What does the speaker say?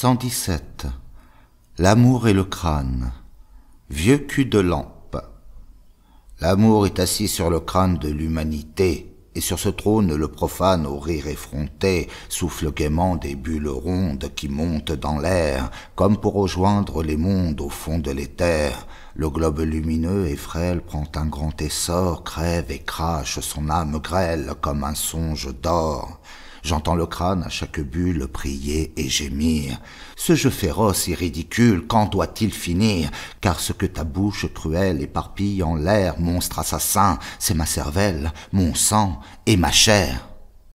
117. L'amour et le crâne. Vieux cul de lampe. L'amour est assis sur le crâne de l'humanité, et sur ce trône le profane au rire effronté souffle gaiement des bulles rondes qui montent dans l'air, comme pour rejoindre les mondes au fond de l'éther. Le globe lumineux et frêle prend un grand essor, crève et crache son âme grêle comme un songe d'or. J'entends le crâne à chaque bulle prier et gémir. Ce jeu féroce et ridicule, quand doit-il finir Car ce que ta bouche cruelle éparpille en l'air, monstre assassin, c'est ma cervelle, mon sang et ma chair.